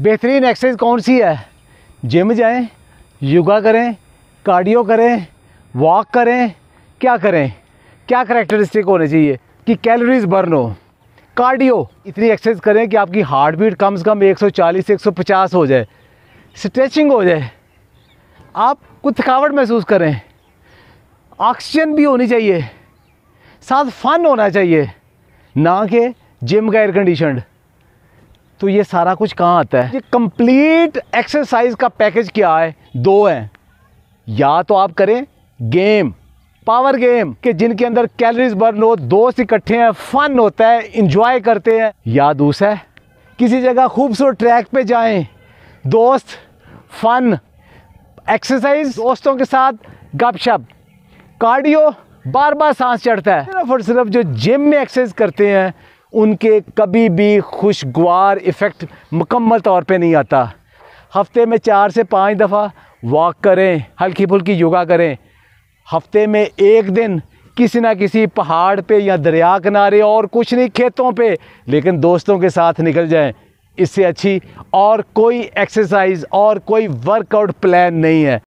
बेहतरीन एक्सरसाइज कौन सी है जिम जाएं, योगा करें कार्डियो करें वॉक करें क्या करें क्या करेक्टरिस्टिक होने चाहिए कि कैलोरीज बर्न हो कार्डियो इतनी एक्सरसाइज करें कि आपकी हार्ट बीट कम से कम 140 से 150 हो जाए स्ट्रेचिंग हो जाए आप कुछ थकावट महसूस करें ऑक्सीजन भी होनी चाहिए साथ फन होना चाहिए ना कि जिम का एयर कंडीशनड तो ये सारा कुछ कहाँ आता है ये कंप्लीट एक्सरसाइज का पैकेज क्या है दो हैं या तो आप करें गेम पावर गेम के जिनके अंदर कैलोरीज बर्न हो दोस्त इकट्ठे हैं फन होता है इंजॉय करते हैं या दूसरा किसी जगह खूबसूरत ट्रैक पे जाएं दोस्त फन एक्सरसाइज दोस्तों के साथ गपशप कार्डियो बार बार सांस चढ़ता है सिर्फ और सिर्फ जो जिम में एक्सरसाइज करते हैं उनके कभी भी खुशगवार इफ़ेक्ट मुकम्मल तौर पे नहीं आता हफ्ते में चार से पाँच दफ़ा वॉक करें हल्की फुल्की योगा करें हफ्ते में एक दिन किसी ना किसी पहाड़ पे या दरिया किनारे और कुछ नहीं खेतों पे लेकिन दोस्तों के साथ निकल जाएं इससे अच्छी और कोई एक्सरसाइज और कोई वर्कआउट प्लान नहीं है